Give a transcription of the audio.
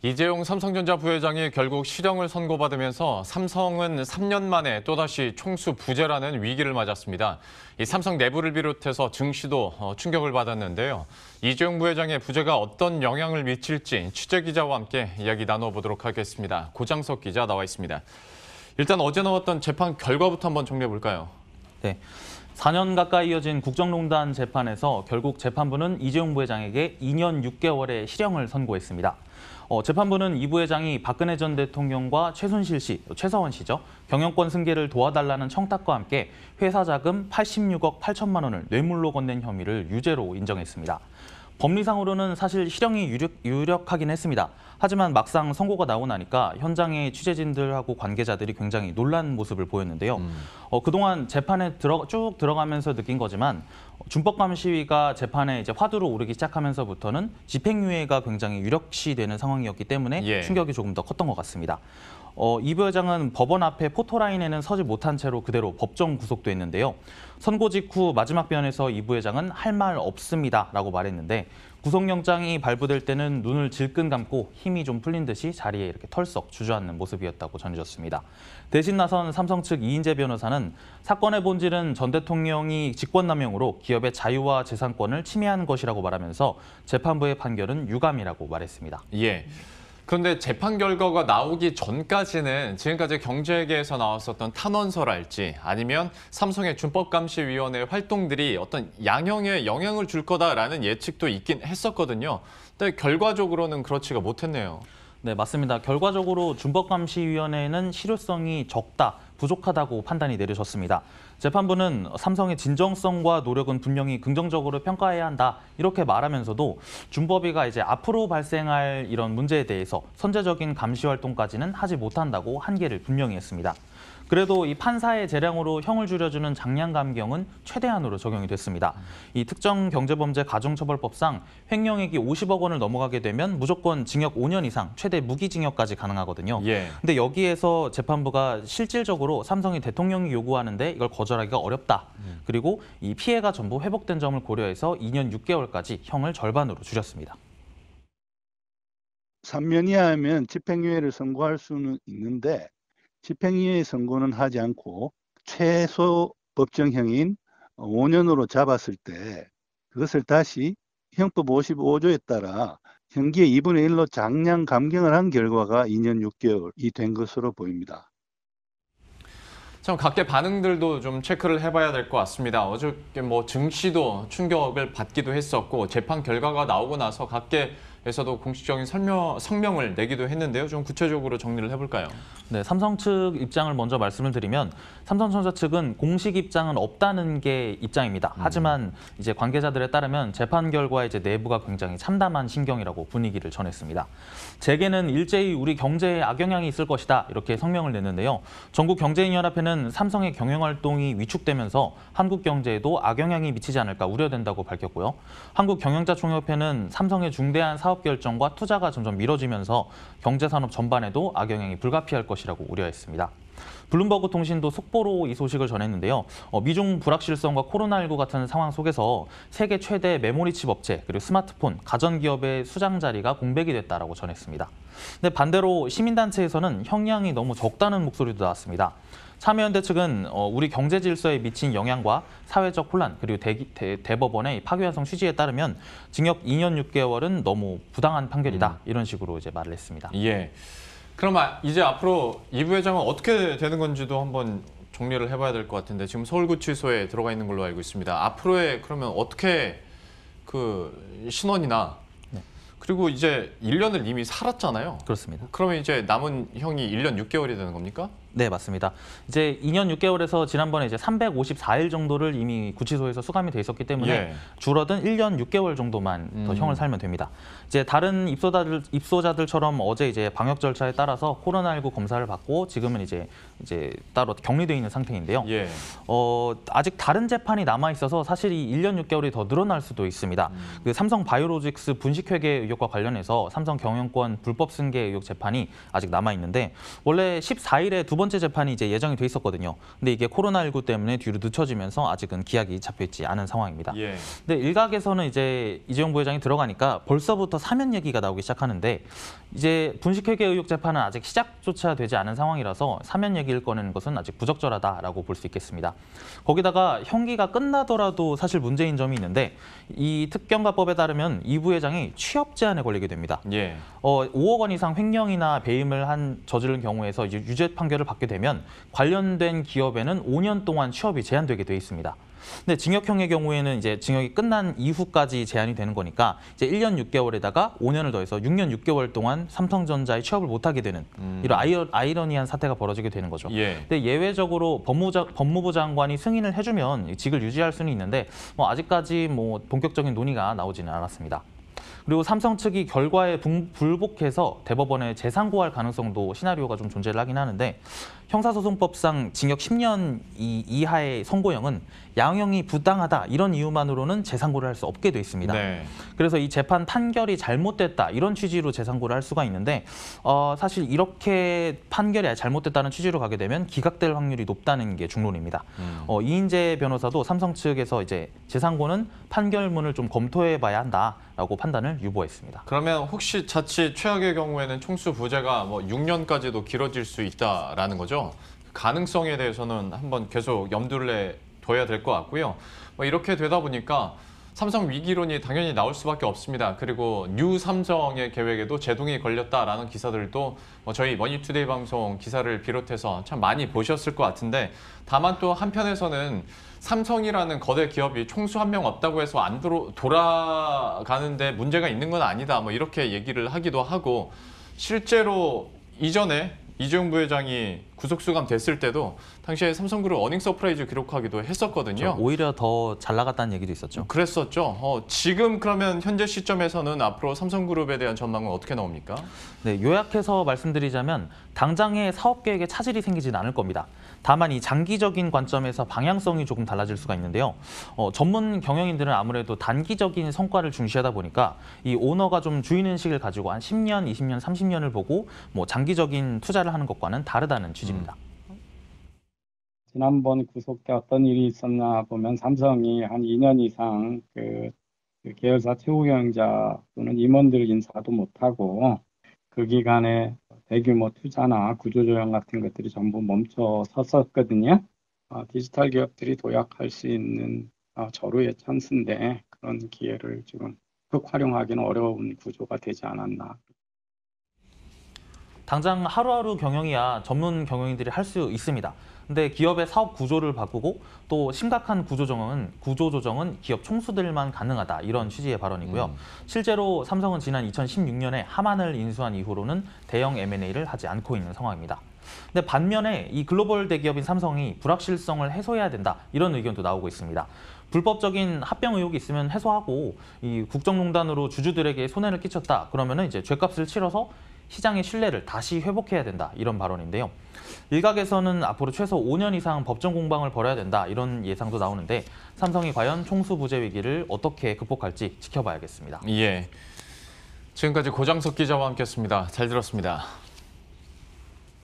이재용 삼성전자 부회장이 결국 실형을 선고받으면서 삼성은 3년 만에 또다시 총수 부재라는 위기를 맞았습니다. 삼성 내부를 비롯해서 증시도 어, 충격을 받았는데요. 이재용 부회장의 부재가 어떤 영향을 미칠지 취재 기자와 함께 이야기 나눠보도록 하겠습니다. 고장석 기자 나와 있습니다. 일단 어제 나왔던 재판 결과부터 한번 정리해 볼까요? 네. 4년 가까이 이어진 국정농단 재판에서 결국 재판부는 이재용 부회장에게 2년 6개월의 실형을 선고했습니다. 어, 재판부는 이 부회장이 박근혜 전 대통령과 최순실 씨, 최서원 씨죠. 경영권 승계를 도와달라는 청탁과 함께 회사 자금 86억 8천만 원을 뇌물로 건넨 혐의를 유죄로 인정했습니다. 법리상으로는 사실 실형이 유력, 하긴 했습니다. 하지만 막상 선고가 나고 오 나니까 현장의 취재진들하고 관계자들이 굉장히 놀란 모습을 보였는데요. 음. 어, 그동안 재판에 들어, 쭉 들어가면서 느낀 거지만 준법감 시위가 재판에 이제 화두로 오르기 시작하면서부터는 집행유예가 굉장히 유력시되는 상황이었기 때문에 예. 충격이 조금 더 컸던 것 같습니다. 어, 이 부회장은 법원 앞에 포토라인에는 서지 못한 채로 그대로 법정 구속됐는데요. 선고 직후 마지막 변에서 이 부회장은 할 말 없습니다라고 말했는데 구속영장이 발부될 때는 눈을 질끈 감고 힘이 좀 풀린 듯이 자리에 이렇게 털썩 주저앉는 모습이었다고 전해졌습니다. 대신 나선 삼성 측 이인재 변호사는 사건의 본질은 전 대통령이 직권남용으로 기업의 자유와 재산권을 침해한 것이라고 말하면서 재판부의 판결은 유감이라고 말했습니다. 예. 그런데 재판 결과가 나오기 전까지는 지금까지 경제계에서 나왔었던 탄원서랄지 아니면 삼성의 준법감시위원회 활동들이 어떤 양형에 영향을 줄 거다라는 예측도 있긴 했었거든요. 근데 결과적으로는 그렇지가 못했네요. 네, 맞습니다. 결과적으로 준법감시위원회는 실효성이 적다. 부족하다고 판단이 내려졌습니다. 재판부는 삼성의 진정성과 노력은 분명히 긍정적으로 평가해야 한다 이렇게 말하면서도 준법위가 이제 앞으로 발생할 이런 문제에 대해서 선제적인 감시 활동까지는 하지 못한다고 한계를 분명히 했습니다. 그래도 이 판사의 재량으로 형을 줄여주는 장량 감경은 최대한으로 적용이 됐습니다. 이 특정 경제범죄 가중처벌법상 횡령액이 50억 원을 넘어가게 되면 무조건 징역 5년 이상, 최대 무기징역까지 가능하거든요. 예. 근데 여기에서 재판부가 실질적으로 대표로 삼성이 대통령이 요구하는데 이걸 거절하기가 어렵다. 음. 그리고 이 피해가 전부 회복된 점을 고려해서 2년 6개월까지 형을 절반으로 줄였습니다. 3년 이하면 집행유예를 선고할 수는 있는데 집행유예 선고는 하지 않고 최소 법정형인 5년으로 잡았을 때 그것을 다시 형법 55조에 따라 형기의 2분의 1로 장량 감경을 한 결과가 2년 6개월이 된 것으로 보입니다. 참 각계 반응들도 좀 체크를 해봐야 될 것 같습니다. 어저께 뭐 증시도 충격을 받기도 했었고 재판 결과가 나오고 나서 각계 에서도 공식적인 설명, 성명을 내기도 했는데요. 좀 구체적으로 정리를 해볼까요? 네, 삼성 측 입장을 먼저 말씀을 드리면 삼성전자 측은 공식 입장은 없다는 게 입장입니다. 음. 하지만 이제 관계자들에 따르면 재판 결과 이제 내부가 굉장히 참담한 신경이라고 분위기를 전했습니다. 재계는 일제히 우리 경제에 악영향이 있을 것이다 이렇게 성명을 냈는데요. 전국 경제인연합회는 삼성의 경영 활동이 위축되면서 한국 경제에도 악영향이 미치지 않을까 우려된다고 밝혔고요. 한국 경영자총협회는 삼성의 중대한 사업 사업 결정과 투자가 점점 미뤄지면서 경제산업 전반에도 악영향이 불가피할 것이라고 우려했습니다. 블룸버그 통신도 속보로 이 소식을 전했는데요. 어, 미중 불확실성과 코로나19 같은 상황 속에서 세계 최대 메모리칩 업체 그리고 스마트폰, 가전기업의 수장 자리가 공백이 됐다라고 전했습니다. 근데 반대로 시민단체에서는 형량이 너무 적다는 목소리도 나왔습니다. 참여연대 측은 어, 우리 경제 질서에 미친 영향과 사회적 혼란 그리고 대기, 대, 법원의 파기환송 취지에 따르면 징역 2년 6개월은 너무 부당한 판결이다 음. 이런 식으로 이제 말을 했습니다. 예. 그럼 아, 이제 앞으로 이부 회장은 어떻게 되는 건지도 한번 정리를 해봐야 될 것 같은데 지금 서울구치소에 들어가 있는 걸로 알고 있습니다. 앞으로의 그러면 어떻게 그 신원이나 네. 그리고 이제 1년을 이미 살았잖아요. 그렇습니다. 그러면 이제 남은 형이 1년 6개월이 되는 겁니까? 네, 맞습니다. 이제 2년 6개월에서 지난번에 이제 354일 정도를 이미 구치소에서 수감이 돼 있었기 때문에 예. 줄어든 1년 6개월 정도만 더 음. 형을 살면 됩니다. 이제 다른 입소자들 입소자들처럼 어제 이제 방역 절차에 따라서 코로나19 검사를 받고 지금은 이제 이제 따로 격리돼 있는 상태인데요. 예. 어, 아직 다른 재판이 남아 있어서 사실 이 1년 6개월이 더 늘어날 수도 있습니다. 음. 그 삼성 바이오로직스 분식회계 의혹과 관련해서 삼성 경영권 불법 승계 의혹 재판이 아직 남아 있는데 원래 14일에 두 번째 재판이 이제 예정이 돼 있었거든요. 근데 이게 코로나19 때문에 뒤로 늦춰지면서 아직은 기약이 잡혀 있지 않은 상황입니다. 예. 근데 일각에서는 이제 이재용 부회장이 들어가니까 벌써부터 사면 얘기가 나오기 시작하는데 이제 분식회계 의혹 재판은 아직 시작조차 되지 않은 상황이라서 사면 얘기를 꺼내는 것은 아직 부적절하다라고 볼 수 있겠습니다. 거기다가 형기가 끝나더라도 사실 문제인 점이 있는데 이 특경가법에 따르면 이 부회장이 취업 제한에 걸리게 됩니다. 예. 어, 5억 원 이상 횡령이나 배임을 한 저지른 경우에서 유죄 판결을 받게 되면 관련된 기업에는 5년 동안 취업이 제한되게 돼 있습니다. 근데 징역형의 경우에는 이제 징역이 끝난 이후까지 제한이 되는 거니까 이제 1년 6개월에다가 5년을 더해서 6년 6개월 동안 삼성전자에 취업을 못하게 되는 음. 이런 아이러, 아이러니한 사태가 벌어지게 되는 거죠. 예. 근데 예외적으로 법무자, 법무부 장관이 승인을 해주면 직을 유지할 수는 있는데 뭐 아직까지 뭐 본격적인 논의가 나오지는 않았습니다. 그리고 삼성 측이 결과에 불복해서 대법원에 재상고할 가능성도 시나리오가 좀 존재를 하긴 하는데 형사소송법상 징역 10년 이하의 선고형은 양형이 부당하다 이런 이유만으로는 재상고를 할 수 없게 돼 있습니다. 네. 그래서 이 재판 판결이 잘못됐다 이런 취지로 재상고를 할 수가 있는데 어, 사실 이렇게 판결이 잘못됐다는 취지로 가게 되면 기각될 확률이 높다는 게 중론입니다. 음. 어, 이인재 변호사도 삼성 측에서 이제 재상고는 판결문을 좀 검토해봐야 한다. 라고 판단을 유보했습니다. 그러면 혹시 자칫 최악의 경우에는 총수 부재가 뭐 6년까지도 길어질 수 있다라는 거죠? 가능성에 대해서는 한번 계속 염두를 둬야 될 것 같고요. 뭐 이렇게 되다 보니까 삼성 위기론이 당연히 나올 수밖에 없습니다. 그리고 뉴 삼성의 계획에도 제동이 걸렸다라는 기사들도 뭐 저희 머니투데이 방송 기사를 비롯해서 참 많이 보셨을 것 같은데 다만 또 한편에서는 삼성이라는 거대 기업이 총수 한 명 없다고 해서 안 들어, 돌아가는데 문제가 있는 건 아니다. 뭐 이렇게 얘기를 하기도 하고 실제로 이전에 이재용 부회장이 구속수감 됐을 때도 당시에 삼성그룹 어닝 서프라이즈 기록하기도 했었거든요. 그렇죠. 오히려 더 잘 나갔다는 얘기도 있었죠. 그랬었죠. 어, 지금 그러면 현재 시점에서는 앞으로 삼성그룹에 대한 전망은 어떻게 나옵니까? 네, 요약해서 말씀드리자면 당장의 사업 계획에 차질이 생기진 않을 겁니다. 다만 이 장기적인 관점에서 방향성이 조금 달라질 수가 있는데요. 어, 전문 경영인들은 아무래도 단기적인 성과를 중시하다 보니까 이 오너가 좀 주인의식을 가지고 한 10년, 20년, 30년을 보고 뭐 장기적인 투자를 하는 것과는 다르다는 취지입니다. 음. 지난번 구속 때 어떤 일이 있었나 보면 삼성이 한 2년 이상 그, 그 계열사 최고 경영자 또는 임원들 인사도 못하고 그 기간에 대규모 투자나 구조조정 같은 것들이 전부 멈춰 섰었거든요. 어, 아, 디지털 기업들이 도약할 수 있는 어, 아, 절호의 찬스인데 그런 기회를 지금 흑활용하기는 어려운 구조가 되지 않았나. 당장 하루하루 경영이야 전문 경영인들이 할 수 있습니다. 근데 기업의 사업 구조를 바꾸고 또 심각한 구조조정은 구조조정은 기업 총수들만 가능하다 이런 취지의 발언이고요. 음. 실제로 삼성은 지난 2016년에 하만을 인수한 이후로는 대형 M&A를 하지 않고 있는 상황입니다. 근데 반면에 이 글로벌 대기업인 삼성이 불확실성을 해소해야 된다 이런 의견도 나오고 있습니다. 불법적인 합병 의혹이 있으면 해소하고 이 국정농단으로 주주들에게 손해를 끼쳤다 그러면은 이제 죄값을 치러서 시장의 신뢰를 다시 회복해야 된다 이런 발언인데요. 일각에서는 앞으로 최소 5년 이상 법정 공방을 벌여야 된다 이런 예상도 나오는데 삼성이 과연 총수 부재 위기를 어떻게 극복할지 지켜봐야겠습니다. 예. 지금까지 고장석 기자와 함께했습니다. 잘 들었습니다.